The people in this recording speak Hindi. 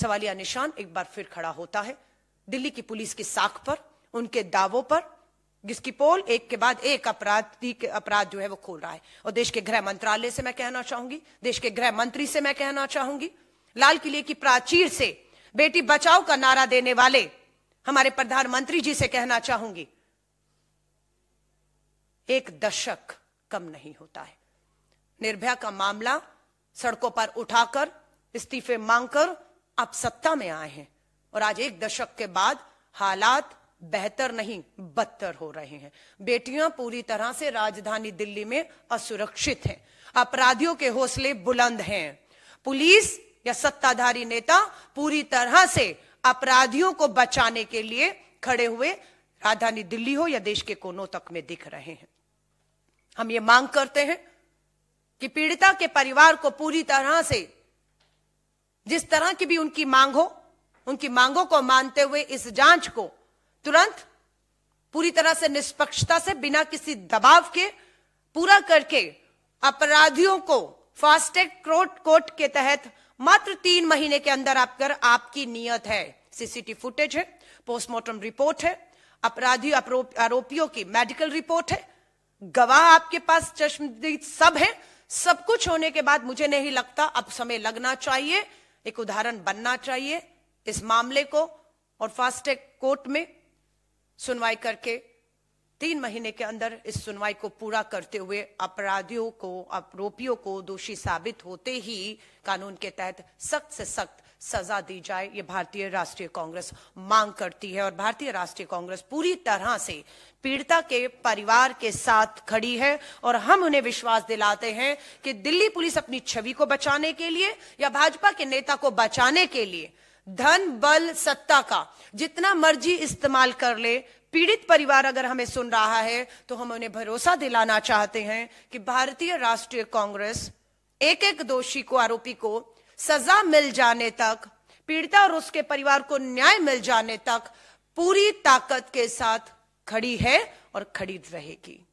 सवालिया निशान एक बार फिर खड़ा होता है दिल्ली की पुलिस की साख पर उनके दावों पर जिसकी पोल एक के बाद एक अपराधी के अपराध जो है वो खोल रहा है और देश के गृह मंत्रालय से मैं कहना चाहूंगी देश के गृह मंत्री से मैं कहना चाहूंगी लाल किले की प्राचीर से बेटी बचाओ का नारा देने वाले हमारे प्रधानमंत्री जी से कहना चाहूंगी एक दशक कम नहीं होता है निर्भया का मामला सड़कों पर उठाकर इस्तीफे मांगकर आप सत्ता में आए हैं और आज एक दशक के बाद हालात बेहतर नहीं बदतर हो रहे हैं बेटियां पूरी तरह से राजधानी दिल्ली में असुरक्षित हैं अपराधियों के हौसले बुलंद हैं पुलिस या सत्ताधारी नेता पूरी तरह से अपराधियों को बचाने के लिए खड़े हुए राजधानी दिल्ली हो या देश के कोनों तक में दिख रहे हैं हम ये मांग करते हैं कि पीड़िता के परिवार को पूरी तरह से जिस तरह की भी उनकी मांग हो उनकी मांगों को मानते हुए इस जांच को तुरंत पूरी तरह से निष्पक्षता से बिना किसी दबाव के पूरा करके अपराधियों को फास्टैग क्रोट कोर्ट कोर्ट के तहत मात्र तीन महीने के अंदर आप कर आपकी नियत है सीसीटीवी फुटेज है पोस्टमार्टम रिपोर्ट है अपराधी आरोपियों की मेडिकल रिपोर्ट है गवाह आपके पास चश्मदीद सब है सब कुछ होने के बाद मुझे नहीं लगता अब समय लगना चाहिए एक उदाहरण बनना चाहिए इस मामले को और फास्टैग कोर्ट में सुनवाई करके तीन महीने के अंदर इस सुनवाई को पूरा करते हुए अपराधियों को आरोपियों को दोषी साबित होते ही कानून के तहत सख्त से सख्त सजा दी जाए ये भारतीय राष्ट्रीय कांग्रेस मांग करती है और भारतीय राष्ट्रीय कांग्रेस पूरी तरह से पीड़िता के परिवार के साथ खड़ी है और हम उन्हें विश्वास दिलाते हैं कि दिल्ली पुलिस अपनी छवि को बचाने के लिए या भाजपा के नेता को बचाने के लिए धन बल सत्ता का जितना मर्जी इस्तेमाल कर ले पीड़ित परिवार अगर हमें सुन रहा है तो हम उन्हें भरोसा दिलाना चाहते हैं कि भारतीय राष्ट्रीय कांग्रेस एक एक दोषी को आरोपी को सजा मिल जाने तक पीड़िता और उसके परिवार को न्याय मिल जाने तक पूरी ताकत के साथ खड़ी है और खड़ी रहेगी